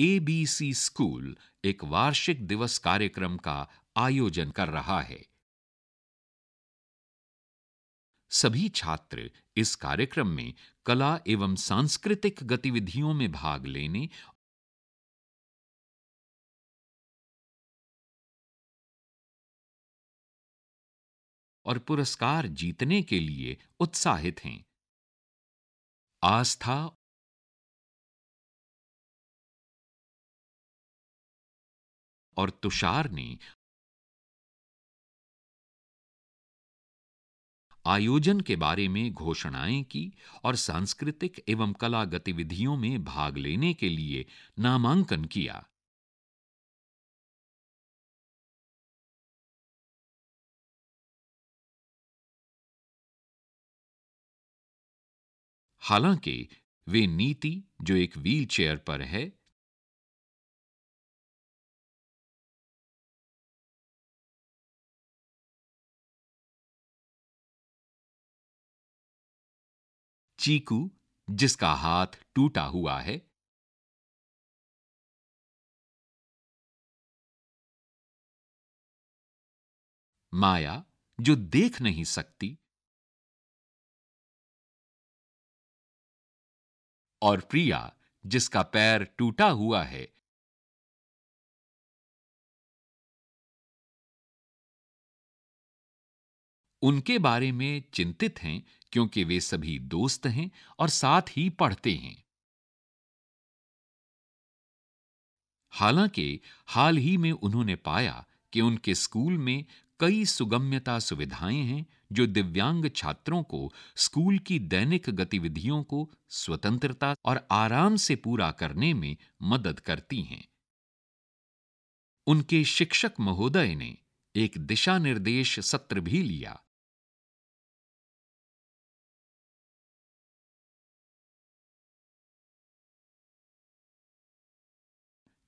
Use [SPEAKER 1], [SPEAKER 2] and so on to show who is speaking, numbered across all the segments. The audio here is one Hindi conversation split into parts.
[SPEAKER 1] एबीसी स्कूल एक वार्षिक दिवस कार्यक्रम का आयोजन कर रहा है सभी छात्र इस कार्यक्रम में कला एवं सांस्कृतिक गतिविधियों में भाग लेने
[SPEAKER 2] और पुरस्कार जीतने के लिए उत्साहित हैं आस्था और तुषार ने
[SPEAKER 1] आयोजन के बारे में घोषणाएं की और सांस्कृतिक एवं कला गतिविधियों में भाग लेने के लिए नामांकन किया
[SPEAKER 2] हालांकि वे नीति जो एक व्हीलचेयर पर है चीकू जिसका हाथ टूटा हुआ है माया जो देख नहीं सकती और प्रिया जिसका पैर टूटा हुआ है उनके बारे में चिंतित हैं क्योंकि वे
[SPEAKER 1] सभी दोस्त हैं और साथ ही पढ़ते हैं हालांकि हाल ही में उन्होंने पाया कि उनके स्कूल में कई सुगम्यता सुविधाएं हैं जो दिव्यांग छात्रों को स्कूल की दैनिक गतिविधियों को स्वतंत्रता और आराम से पूरा करने में मदद करती हैं उनके शिक्षक महोदय ने
[SPEAKER 2] एक दिशा निर्देश सत्र भी लिया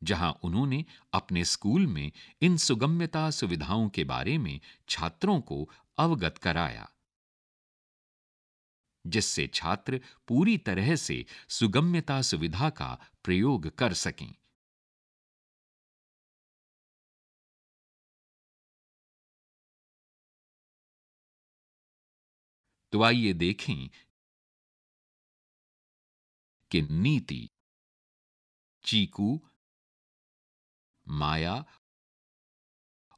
[SPEAKER 1] जहां उन्होंने अपने स्कूल में इन सुगम्यता सुविधाओं के बारे में छात्रों को अवगत कराया जिससे छात्र पूरी तरह से सुगम्यता सुविधा का प्रयोग कर
[SPEAKER 2] सकें तो आइए देखें कि नीति चीकू माया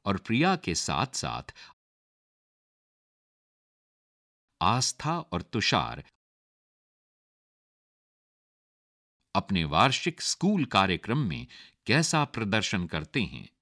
[SPEAKER 2] और प्रिया के साथ साथ आस्था और तुषार अपने वार्षिक स्कूल
[SPEAKER 3] कार्यक्रम में कैसा प्रदर्शन करते हैं